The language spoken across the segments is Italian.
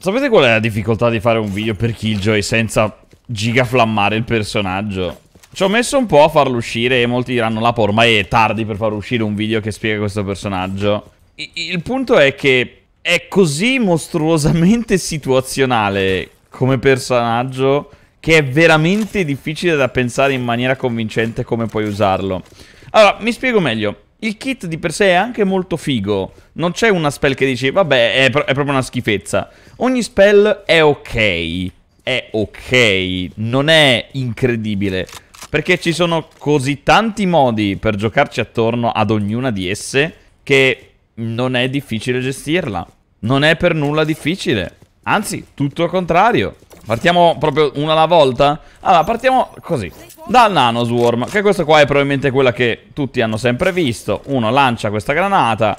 Sapete qual è la difficoltà di fare un video per Killjoy senza gigaflammare il personaggio? Ci ho messo un po' a farlo uscire e molti diranno la porma è tardi per far uscire un video che spiega questo personaggio. I il punto è che è così mostruosamente situazionale come personaggio che è veramente difficile da pensare in maniera convincente come puoi usarlo. Allora, mi spiego meglio. Il kit di per sé è anche molto figo. Non c'è una spell che dici, vabbè, è, pro è proprio una schifezza. Ogni spell è ok. È ok. Non è incredibile. Perché ci sono così tanti modi per giocarci attorno ad ognuna di esse che non è difficile gestirla. Non è per nulla difficile. Anzi, tutto il contrario. Partiamo proprio una alla volta? Allora, partiamo così dal Nanoswarm, che questa qua è probabilmente quella che tutti hanno sempre visto. Uno lancia questa granata,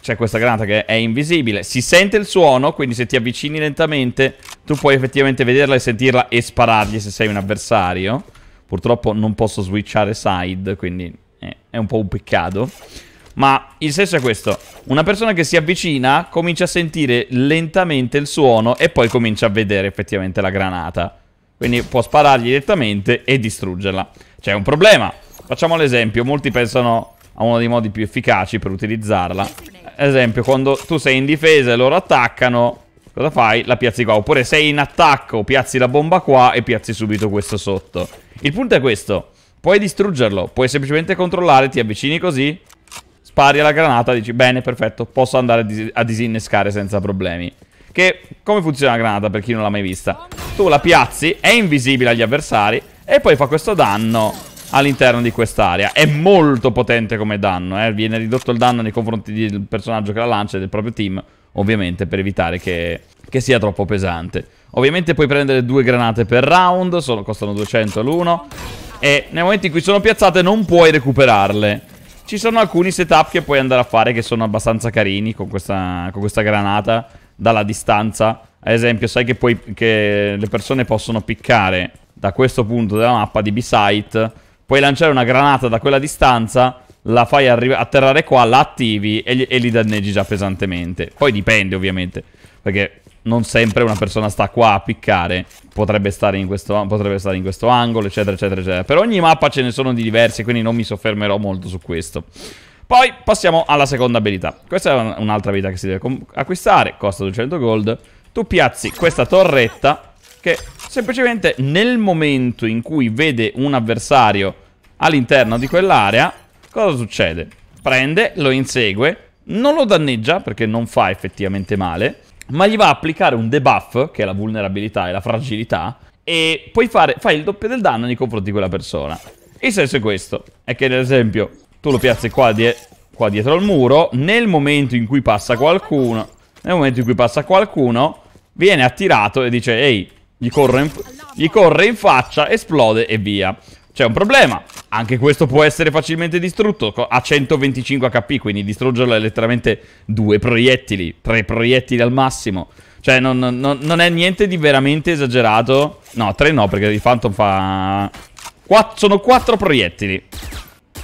c'è questa granata che è invisibile, si sente il suono, quindi se ti avvicini lentamente tu puoi effettivamente vederla e sentirla e sparargli se sei un avversario. Purtroppo non posso switchare side, quindi eh, è un po' un peccato. Ma il senso è questo, una persona che si avvicina comincia a sentire lentamente il suono e poi comincia a vedere effettivamente la granata. Quindi può sparargli direttamente e distruggerla. C'è un problema. Facciamo l'esempio. Molti pensano a uno dei modi più efficaci per utilizzarla. Ad esempio, quando tu sei in difesa e loro attaccano, cosa fai? La piazzi qua. Oppure sei in attacco, piazzi la bomba qua e piazzi subito questo sotto. Il punto è questo. Puoi distruggerlo, puoi semplicemente controllare, ti avvicini così, spari alla granata, dici bene, perfetto, posso andare a disinnescare senza problemi. Che, come funziona la granata per chi non l'ha mai vista? Tu la piazzi, è invisibile agli avversari e poi fa questo danno all'interno di quest'area. È molto potente come danno, eh? viene ridotto il danno nei confronti del personaggio che la lancia e del proprio team, ovviamente per evitare che, che sia troppo pesante. Ovviamente puoi prendere due granate per round, solo costano 200 l'uno, e nel momento in cui sono piazzate non puoi recuperarle. Ci sono alcuni setup che puoi andare a fare che sono abbastanza carini con questa, con questa granata dalla distanza. Ad esempio, sai che, puoi, che le persone possono piccare da questo punto della mappa di B-Site, puoi lanciare una granata da quella distanza, la fai atterrare qua, la attivi e, e li danneggi già pesantemente. Poi dipende, ovviamente, perché non sempre una persona sta qua a piccare, potrebbe stare, questo, potrebbe stare in questo, angolo, eccetera, eccetera, eccetera. Per ogni mappa ce ne sono di diversi, quindi non mi soffermerò molto su questo. Poi passiamo alla seconda abilità. Questa è un'altra abilità che si deve acquistare, costa 200 gold. Tu piazzi questa torretta che semplicemente nel momento in cui vede un avversario all'interno di quell'area, cosa succede? Prende, lo insegue, non lo danneggia perché non fa effettivamente male, ma gli va a applicare un debuff, che è la vulnerabilità e la fragilità, e puoi fare, fai il doppio del danno nei confronti di quella persona. Il senso è questo, è che ad esempio tu lo piazzi qua, die qua dietro al muro. Nel momento in cui passa qualcuno... Nel momento in cui passa qualcuno... Viene attirato e dice... Ehi, gli corre in, gli corre in faccia, esplode e via. C'è un problema. Anche questo può essere facilmente distrutto. A 125 HP, quindi distruggerlo è letteralmente due proiettili. Tre proiettili al massimo. Cioè, non, non, non, è niente di veramente esagerato. No, tre no, perché il Phantom fa... Quatt sono quattro proiettili.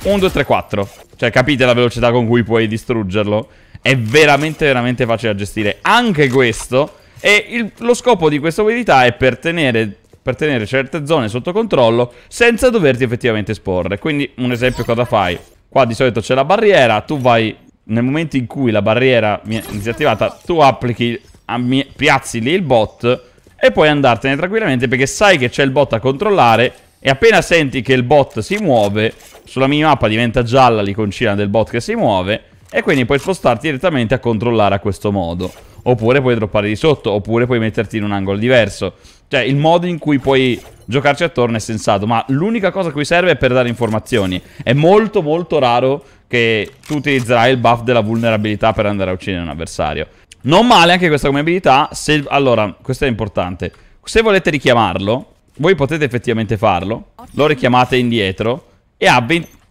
1, 2, 3, 4. Cioè, capite la velocità con cui puoi distruggerlo? È veramente, veramente facile da gestire. Anche questo. E il, lo scopo di questa abilità è per tenere, per tenere certe zone sotto controllo senza doverti effettivamente esporre. Quindi, un esempio cosa fai? Qua di solito c'è la barriera, tu vai... Nel momento in cui la barriera è disattivata, tu applichi, ah, piazzi lì il bot e puoi andartene tranquillamente perché sai che c'è il bot a controllare e appena senti che il bot si muove, sulla minimappa diventa gialla l'iconcina del bot che si muove, e quindi puoi spostarti direttamente a controllare a questo modo. Oppure puoi droppare di sotto, oppure puoi metterti in un angolo diverso. Cioè, il modo in cui puoi giocarci attorno è sensato, ma l'unica cosa a cui serve è per dare informazioni. È molto molto raro che tu utilizzerai il buff della vulnerabilità per andare a uccidere un avversario. Non male anche questa come abilità, se... Allora, questo è importante. Se volete richiamarlo, voi potete effettivamente farlo. Lo richiamate indietro. E ha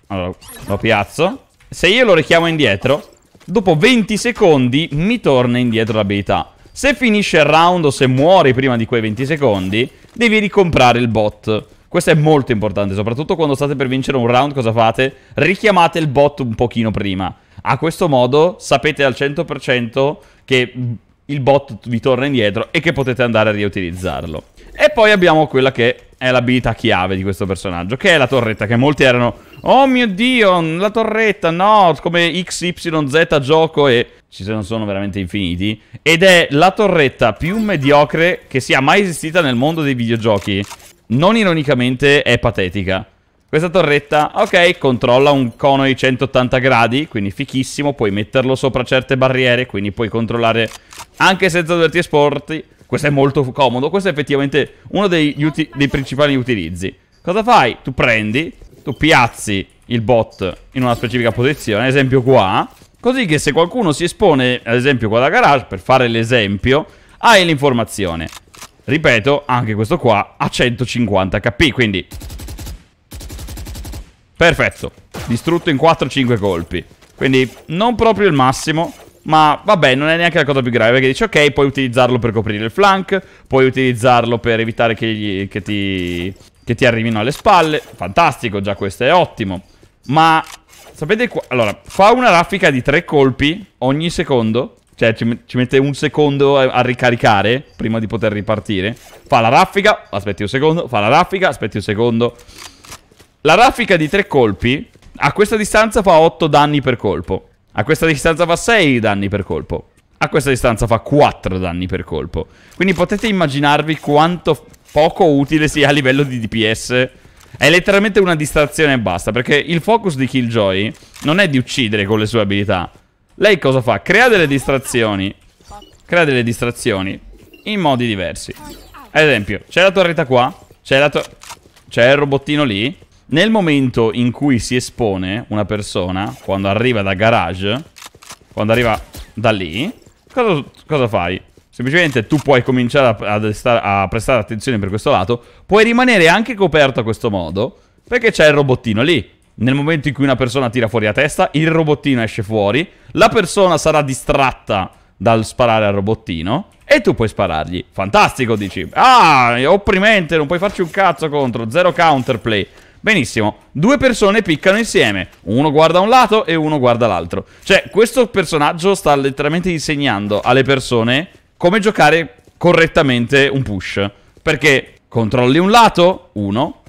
Allora, lo piazzo. Se io lo richiamo indietro, dopo 20 secondi mi torna indietro l'abilità. Se finisce il round o se muori prima di quei 20 secondi, devi ricomprare il bot. Questo è molto importante, soprattutto quando state per vincere un round, cosa fate? Richiamate il bot un pochino prima. A questo modo sapete al 100% che il bot vi torna indietro e che potete andare a riutilizzarlo. E poi abbiamo quella che è l'abilità chiave di questo personaggio, che è la torretta, che molti erano... Oh mio Dio, la torretta, no, come XYZ gioco e ci non sono veramente infiniti. Ed è la torretta più mediocre che sia mai esistita nel mondo dei videogiochi. Non ironicamente è patetica. Questa torretta, ok, controlla un cono di 180 gradi, quindi fichissimo, puoi metterlo sopra certe barriere, quindi puoi controllare anche senza doverti esporti questo è molto comodo, questo è effettivamente uno dei, dei principali utilizzi. Cosa fai? Tu prendi, tu piazzi il bot in una specifica posizione, ad esempio qua, così che se qualcuno si espone, ad esempio qua da garage, per fare l'esempio, hai l'informazione. Ripeto, anche questo qua ha 150 HP, quindi... Perfetto, distrutto in 4-5 colpi. Quindi non proprio il massimo, ma vabbè, non è neanche la cosa più grave perché dici ok, puoi utilizzarlo per coprire il flank, puoi utilizzarlo per evitare che, gli, che, ti, che ti arrivino alle spalle. Fantastico, già questo è ottimo. Ma sapete qua? Allora, fa una raffica di tre colpi ogni secondo. Cioè, ci, ci mette un secondo a, ricaricare prima di poter ripartire. Fa la raffica, aspetti un secondo, fa la raffica, aspetti un secondo. La raffica di tre colpi a questa distanza fa 8 danni per colpo. A questa distanza fa 6 danni per colpo. A questa distanza fa 4 danni per colpo. Quindi potete immaginarvi quanto poco utile sia a livello di DPS. È letteralmente una distrazione e basta, perché il focus di Killjoy non è di uccidere con le sue abilità. Lei cosa fa? Crea delle distrazioni. Crea delle distrazioni in modi diversi. Ad esempio, c'è la torretta qua, c'è la torretta... C'è il robottino lì nel momento in cui si espone una persona, quando arriva da garage, quando arriva da lì, cosa, cosa fai? Semplicemente tu puoi cominciare a, a, a prestare attenzione per questo lato, puoi rimanere anche coperto a questo modo, perché c'è il robottino lì. Nel momento in cui una persona tira fuori la testa, il robottino esce fuori, la persona sarà distratta dal sparare al robottino e tu puoi sparargli. Fantastico, dici. Ah, opprimente, non puoi farci un cazzo contro, zero counterplay. Benissimo, due persone piccano insieme, uno guarda un lato e uno guarda l'altro. Cioè, questo personaggio sta letteralmente insegnando alle persone come giocare correttamente un push. Perché controlli un lato, uno,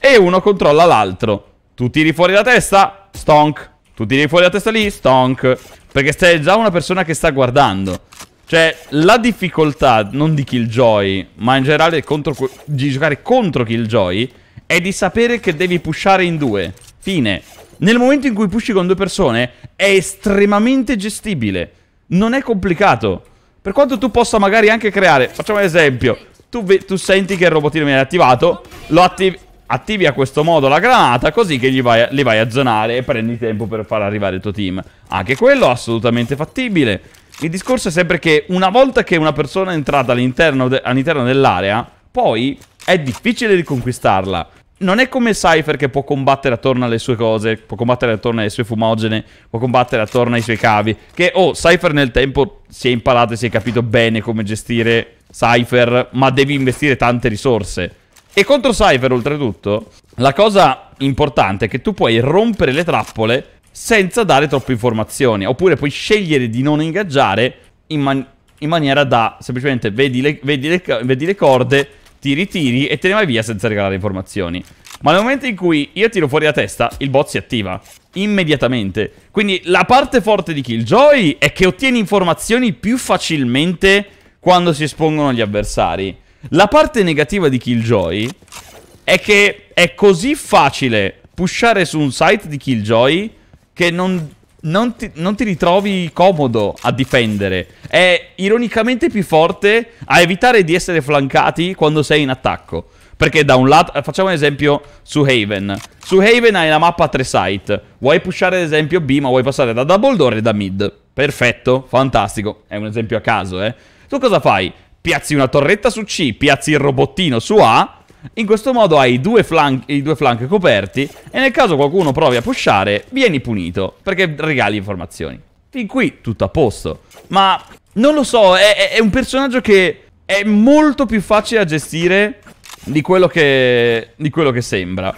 e uno controlla l'altro. Tu tiri fuori la testa, stonk. Tu tiri fuori la testa lì, stonk. Perché sei già una persona che sta guardando. Cioè, la difficoltà, non di Killjoy, ma in generale contro, di giocare contro Killjoy è di sapere che devi pushare in due. Fine. Nel momento in cui pushi con due persone è estremamente gestibile. Non è complicato. Per quanto tu possa magari anche creare... Facciamo un esempio. Tu, tu senti che il robotino viene attivato, lo attivi... Attivi a questo modo la granata così che gli vai a, li vai a zonare e prendi tempo per far arrivare il tuo team. Anche quello assolutamente fattibile. Il discorso è sempre che una volta che una persona è entrata all'interno de, all dell'area, poi è difficile riconquistarla. Non è come Cypher che può combattere attorno alle sue cose, può combattere attorno alle sue fumogene, può combattere attorno ai suoi cavi. Che, oh, Cypher nel tempo si è imparato e si è capito bene come gestire Cypher, ma devi investire tante risorse. E contro Cypher, oltretutto, la cosa importante è che tu puoi rompere le trappole senza dare troppe informazioni. Oppure puoi scegliere di non ingaggiare in, man in maniera da semplicemente vedi le, vedi le, vedi le corde tiri tiri e te ne vai via senza regalare informazioni. Ma nel momento in cui io tiro fuori la testa, il bot si attiva. Immediatamente. Quindi la parte forte di Killjoy è che ottieni informazioni più facilmente quando si espongono gli avversari. La parte negativa di Killjoy è che è così facile pushare su un site di Killjoy che non non ti, non ti, ritrovi comodo a difendere. È ironicamente più forte a evitare di essere flancati quando sei in attacco. Perché da un lato... Facciamo un esempio su Haven. Su Haven hai la mappa a tre site. Vuoi pushare ad esempio B, ma vuoi passare da double door e da mid. Perfetto, fantastico. È un esempio a caso, eh. Tu cosa fai? Piazzi una torretta su C, piazzi il robottino su A in questo modo hai due flank, i due flank coperti e nel caso qualcuno provi a pushare, vieni punito, perché regali informazioni. Fin qui tutto a posto. Ma non lo so, è, è un personaggio che è molto più facile da gestire di quello che, di quello che sembra.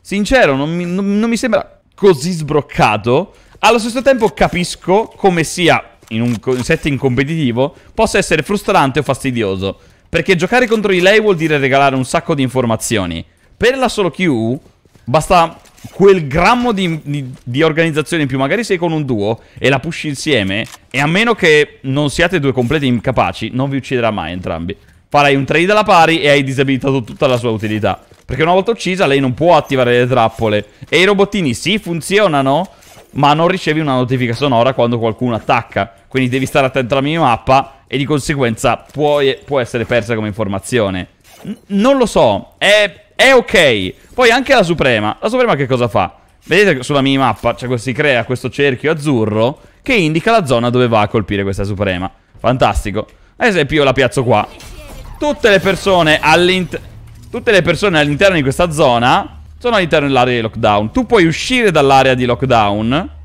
Sincero, non mi, non, non mi sembra così sbroccato. Allo stesso tempo capisco come sia in un setting competitivo possa essere frustrante o fastidioso. Perché giocare contro di lei vuol dire regalare un sacco di informazioni. Per la solo Q basta quel grammo di, di, di, organizzazione in più. Magari sei con un duo e la pushi insieme. E a meno che non siate due completi incapaci, non vi ucciderà mai entrambi. Farai un trade alla pari e hai disabilitato tutta la sua utilità. Perché una volta uccisa lei non può attivare le trappole. E i robottini sì funzionano, ma non ricevi una notifica sonora quando qualcuno attacca. Quindi devi stare attento alla minimappa e di conseguenza può, può essere persa come informazione. N non lo so, è, è, ok. Poi anche la Suprema. La Suprema che cosa fa? Vedete sulla minimappa cioè, si crea questo cerchio azzurro che indica la zona dove va a colpire questa Suprema. Fantastico. Ad esempio io la piazzo qua. Tutte le persone all'interno... Tutte le persone all'interno di questa zona sono all'interno dell'area di lockdown. Tu puoi uscire dall'area di lockdown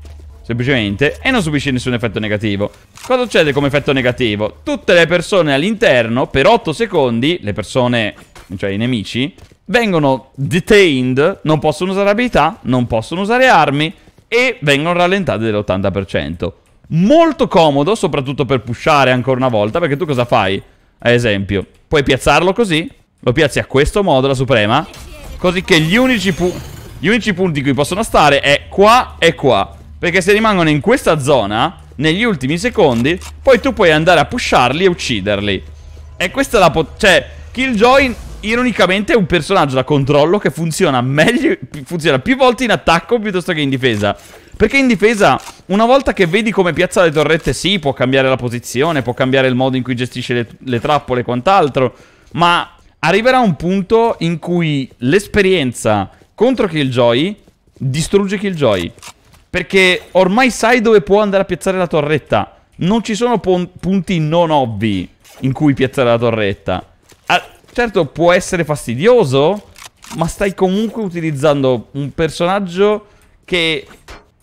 semplicemente, e non subisce nessun effetto negativo. Cosa succede come effetto negativo? Tutte le persone all'interno, per 8 secondi, le persone, cioè i nemici, vengono detained, non possono usare abilità, non possono usare armi, e vengono rallentate dell'80%. Molto comodo, soprattutto per pushare ancora una volta, perché tu cosa fai? Ad esempio, puoi piazzarlo così, lo piazzi a questo modo, la suprema, così che gli unici, pu gli unici punti in cui possono stare è qua e qua. Perché se rimangono in questa zona, negli ultimi secondi, poi tu puoi andare a pusharli e ucciderli. E questa è la pot... Cioè, Killjoy, ironicamente, è un personaggio da controllo che funziona meglio... Funziona più volte in attacco piuttosto che in difesa. Perché in difesa, una volta che vedi come piazza le torrette, sì, può cambiare la posizione, può cambiare il modo in cui gestisce le, le trappole e quant'altro, ma arriverà un punto in cui l'esperienza contro Killjoy distrugge Killjoy. Perché ormai sai dove può andare a piazzare la torretta. Non ci sono punti non ovvi in cui piazzare la torretta. Ah, certo, può essere fastidioso, ma stai comunque utilizzando un personaggio che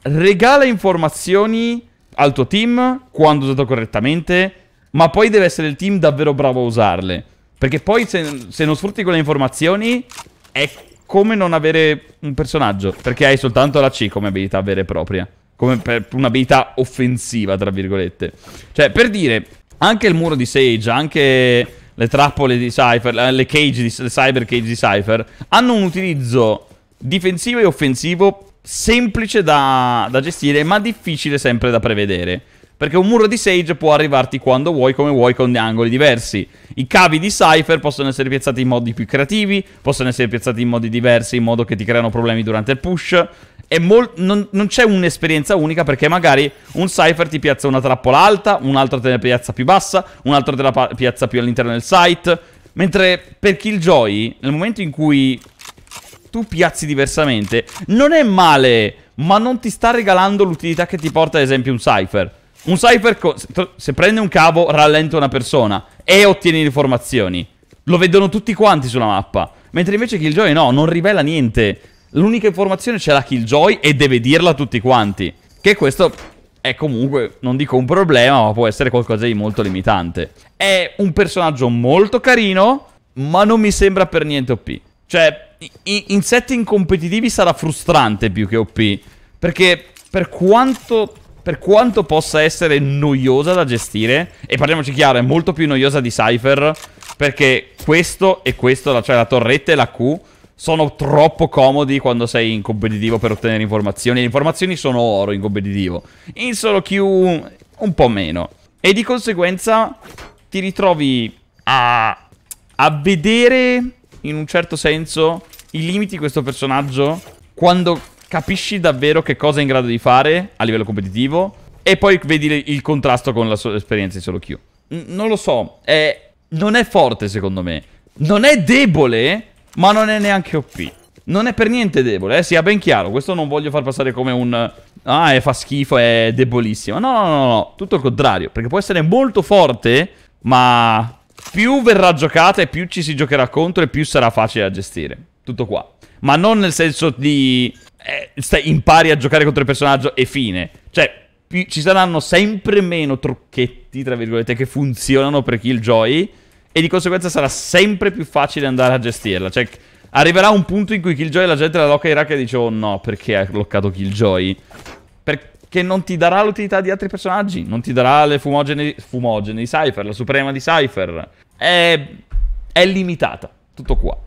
regala informazioni al tuo team quando usato correttamente, ma poi deve essere il team davvero bravo a usarle. Perché poi se, se non sfrutti quelle informazioni è come non avere un personaggio. Perché hai soltanto la C come abilità vera e propria. Come per un'abilità offensiva, tra virgolette. Cioè, per dire, anche il muro di Sage, anche le trappole di Cypher, eh, le cage di, le cyber cage di Cypher, hanno un utilizzo difensivo e offensivo semplice da, da gestire, ma difficile sempre da prevedere. Perché un muro di Sage può arrivarti quando vuoi, come vuoi, con angoli diversi. I cavi di Cypher possono essere piazzati in modi più creativi, possono essere piazzati in modi diversi, in modo che ti creano problemi durante il push. E non, non c'è un'esperienza unica, perché magari un Cypher ti piazza una trappola alta, un altro te ne piazza più bassa, un altro te la piazza più all'interno del site. Mentre per Killjoy, nel momento in cui tu piazzi diversamente, non è male, ma non ti sta regalando l'utilità che ti porta ad esempio un Cypher. Un cyber... Se prende un cavo, rallenta una persona e ottiene informazioni. Lo vedono tutti quanti sulla mappa. Mentre invece Killjoy no, non rivela niente. L'unica informazione ce l'ha Killjoy e deve dirla a tutti quanti. Che questo è comunque, non dico un problema, ma può essere qualcosa di molto limitante. È un personaggio molto carino, ma non mi sembra per niente OP. Cioè, in setting competitivi sarà frustrante più che OP. Perché per quanto per quanto possa essere noiosa da gestire, e parliamoci chiaro, è molto più noiosa di Cypher, perché questo e questo, cioè la torretta e la Q, sono troppo comodi quando sei in competitivo per ottenere informazioni. Le informazioni sono oro in competitivo. In solo Q un po' meno. E di conseguenza ti ritrovi a, a vedere, in un certo senso, i limiti di questo personaggio quando capisci davvero che cosa è in grado di fare a livello competitivo e poi vedi il contrasto con la sua esperienza di solo Q. N non lo so, è... non è forte secondo me. Non è debole, ma non è neanche OP. Non è per niente debole, eh, sia ben chiaro. Questo non voglio far passare come un... Ah, è, fa schifo, è debolissimo. No, no, no, no, tutto il contrario. Perché può essere molto forte, ma più verrà giocata e più ci si giocherà contro e più sarà facile da gestire. Tutto qua ma non nel senso di eh, stai, impari a giocare contro il personaggio e fine. Cioè, più, ci saranno sempre meno trucchetti, tra virgolette, che funzionano per Killjoy e di conseguenza sarà sempre più facile andare a gestirla. Cioè, arriverà un punto in cui Killjoy la gente la locca in rack e dice oh no, perché ha bloccato Killjoy? Perché non ti darà l'utilità di altri personaggi, non ti darà le fumogene, fumogene di Cypher, la suprema di Cypher. È, è limitata, tutto qua.